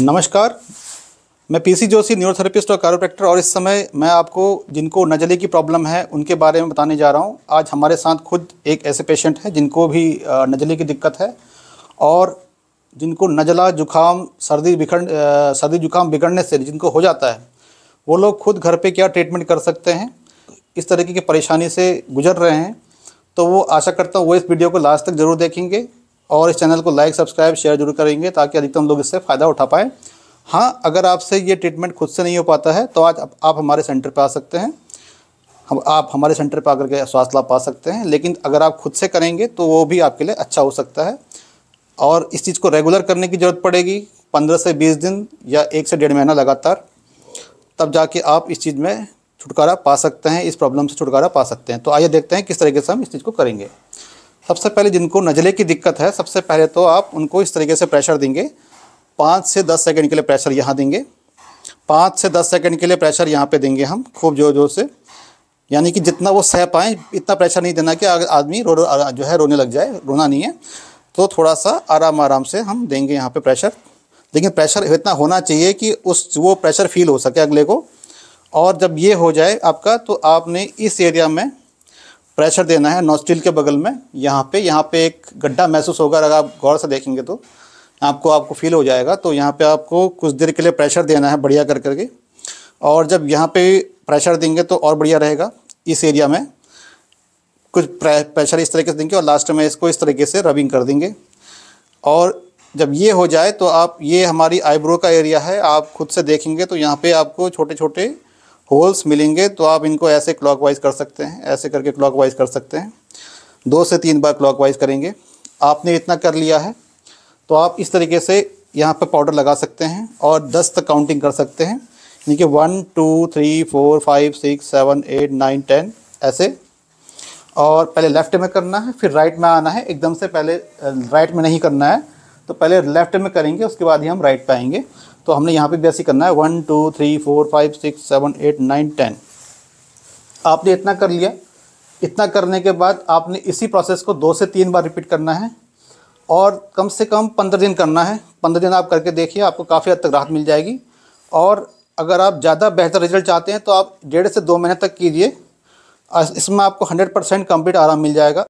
नमस्कार मैं PC Joshi neurotherapist और कैरोप्रैक्टर और इस समय मैं आपको जिनको नजले की प्रॉब्लम है उनके बारे में बताने जा रहा हूँ आज हमारे साथ खुद एक ऐसे पेशेंट हैं जिनको भी नजले की दिक्कत है और जिनको नजला जुकाम सर्दी बिखर सर्दी जुकाम बिगड़ने से जिनको हो जाता है वो लोग खुद घर पर क्या ट्रीटमेंट कर सकते हैं इस तरीके की परेशानी से गुजर रहे हैं तो वो आशा करता हूँ वो इस वीडियो को लास्ट तक ज़रूर देखेंगे और इस चैनल को लाइक सब्सक्राइब शेयर जरूर करेंगे ताकि अधिकतम लोग इससे फ़ायदा उठा पाएँ हाँ अगर आपसे ये ट्रीटमेंट खुद से नहीं हो पाता है तो आज आप हमारे सेंटर पर आ सकते हैं हम आप हमारे सेंटर पर आकर के स्वास्थ्य लाभ पा सकते हैं लेकिन अगर आप खुद से करेंगे तो वो भी आपके लिए अच्छा हो सकता है और इस चीज़ को रेगुलर करने की ज़रूरत पड़ेगी पंद्रह से बीस दिन या एक से डेढ़ महीना लगातार तब जाके आप इस चीज़ में छुटकारा पा सकते हैं इस प्रॉब्लम से छुटकारा पा सकते हैं तो आइए देखते हैं किस तरीके से हम इस चीज़ को करेंगे सबसे पहले जिनको नज़ले की दिक्कत है सबसे पहले तो आप उनको इस तरीके से प्रेशर देंगे पाँच से दस सेकंड के लिए प्रेशर यहाँ देंगे पाँच से दस सेकंड के लिए प्रेशर यहाँ पे देंगे हम खूब ज़ोर ज़ोर से यानी कि जितना वो सह पाएँ इतना प्रेशर नहीं देना कि आदमी रो जो है रोने लग जाए रोना नहीं है तो थोड़ा सा आराम आराम से हम देंगे यहाँ पे प्रेशर लेकिन प्रेशर इतना होना चाहिए कि उस वो प्रेशर फील हो सके अगले को और जब ये हो जाए आपका तो आपने इस एरिया में प्रेशर देना है नोस्टिल के बगल में यहाँ पे यहाँ पे एक गड्ढा महसूस होगा अगर आप गौर से देखेंगे तो आपको आपको फील हो जाएगा तो यहाँ पे आपको कुछ देर के लिए प्रेशर देना है बढ़िया कर करके और जब यहाँ पे प्रेशर देंगे तो और बढ़िया रहेगा इस एरिया में कुछ प्रेशर इस तरीके से देंगे और लास्ट में इसको इस तरीके से रबिंग कर देंगे और जब ये हो जाए तो आप ये हमारी आईब्रो का एरिया है आप खुद से देखेंगे तो यहाँ पर आपको छोटे छोटे होल्स मिलेंगे तो आप इनको ऐसे क्लॉकवाइज कर सकते हैं ऐसे करके क्लॉकवाइज कर सकते हैं दो से तीन बार क्लॉकवाइज करेंगे आपने इतना कर लिया है तो आप इस तरीके से यहाँ पर पाउडर लगा सकते हैं और दस तक काउंटिंग कर सकते हैं यानी कि one two three four five six seven eight nine ten ऐसे और पहले लेफ़्ट में करना है फिर राइट में आना है एकदम से पहले राइट uh, में नहीं करना है तो पहले लेफ़्ट में करेंगे उसके बाद ही हम राइट पर आएंगे तो हमने यहाँ पे भी ऐसे करना है one two three four five six seven eight nine ten आपने इतना कर लिया इतना करने के बाद आपने इसी प्रोसेस को दो से तीन बार रिपीट करना है और कम से कम पंद्रह दिन करना है पंद्रह दिन आप करके देखिए आपको काफ़ी हद तक राहत मिल जाएगी और अगर आप ज़्यादा बेहतर रिजल्ट चाहते हैं तो आप डेढ़ से दो महीने तक कीजिए इसमें आपको हंड्रेड परसेंट कम्प्लीट आराम मिल जाएगा